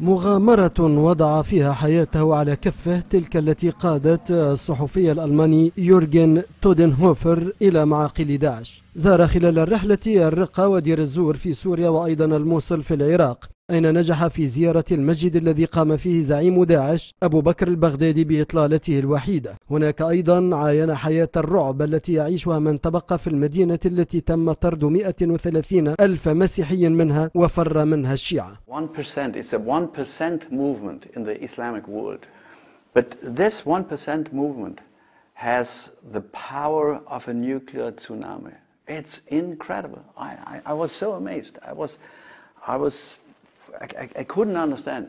مغامرة وضع فيها حياته على كفه تلك التي قادت الصحفي الألماني يورجن تودنهوفر إلى معاقل داعش زار خلال الرحلة الرقة ودير الزور في سوريا وأيضا الموصل في العراق أين نجح في زيارة المسجد الذي قام فيه زعيم داعش أبو بكر البغدادي بإطلالته الوحيدة هناك أيضا عاين حياة الرعب التي يعيشها من تبقى في المدينة التي تم طرد 130 ألف مسيحي منها وفر منها الشيعة 1% it's a 1% movement in the Islamic world but this 1% movement has the power of a nuclear tsunami it's incredible I, I, I was so amazed I was I was I, couldn't understand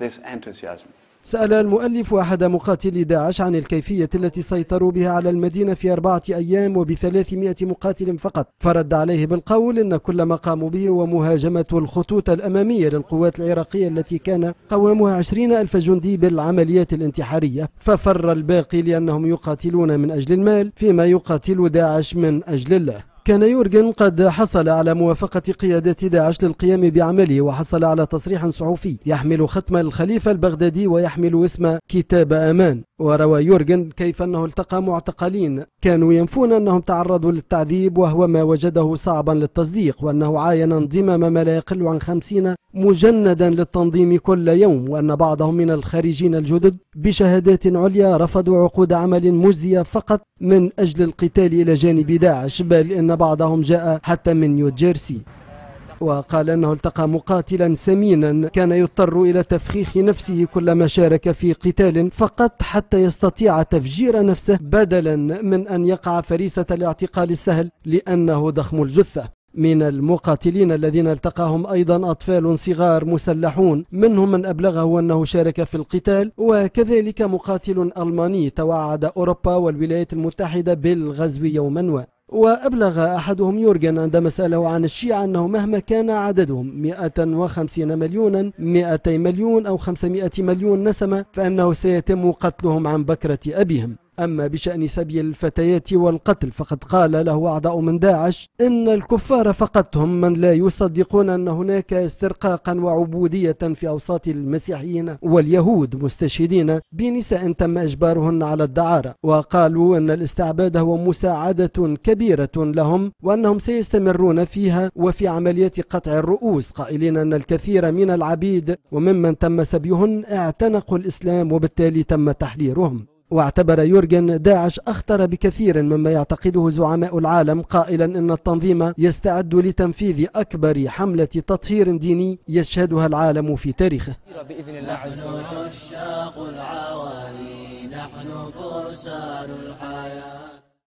this enthusiasm. سأل المؤلف أحد مقاتلي داعش عن الكيفية التي سيطروا بها على المدينة في أربعة أيام وبثلاثمائة مقاتل فقط فرد عليه بالقول إن كل ما قاموا به هو مهاجمة الخطوط الأمامية للقوات العراقية التي كان قوامها عشرين ألف جندي بالعمليات الانتحارية ففر الباقي لأنهم يقاتلون من أجل المال فيما يقاتل داعش من أجل الله كان يورجن قد حصل على موافقة قيادة داعش للقيام بعمله وحصل على تصريح صحفي يحمل ختم الخليفة البغدادي ويحمل اسم كتاب أمان وروى يورجن كيف أنه التقى معتقلين كانوا ينفون أنهم تعرضوا للتعذيب وهو ما وجده صعبا للتصديق وأنه عاين انضمام ما لا يقل عن خمسين مجندا للتنظيم كل يوم وأن بعضهم من الخارجين الجدد بشهادات عليا رفضوا عقود عمل مجزية فقط من أجل القتال إلى جانب داعش بل إن بعضهم جاء حتى من نيوجيرسي وقال أنه التقى مقاتلا سمينا كان يضطر إلى تفخيخ نفسه كلما شارك في قتال فقط حتى يستطيع تفجير نفسه بدلا من أن يقع فريسة الاعتقال السهل لأنه ضخم الجثة من المقاتلين الذين التقاهم أيضا أطفال صغار مسلحون منهم من أبلغه أنه شارك في القتال وكذلك مقاتل ألماني توعد أوروبا والولايات المتحدة بالغزو يوما ما وأبلغ أحدهم يورجن عندما سأله عن الشيعة أنه مهما كان عددهم 150 مليونا 200 مليون أو 500 مليون نسمة فأنه سيتم قتلهم عن بكرة أبيهم أما بشأن سبي الفتيات والقتل فقد قال له أعضاء من داعش إن الكفار فقط هم من لا يصدقون أن هناك استرقاقا وعبودية في أوساط المسيحيين واليهود مستشهدين بنساء تم إجبارهن على الدعارة وقالوا أن الاستعباد هو مساعدة كبيرة لهم وأنهم سيستمرون فيها وفي عملية قطع الرؤوس قائلين أن الكثير من العبيد وممن تم سبيهن اعتنقوا الإسلام وبالتالي تم تحريرهم واعتبر يورجن داعش أخطر بكثير مما يعتقده زعماء العالم قائلا أن التنظيم يستعد لتنفيذ أكبر حملة تطهير ديني يشهدها العالم في تاريخه بإذن الله عز وجل نحن فرسان الحياة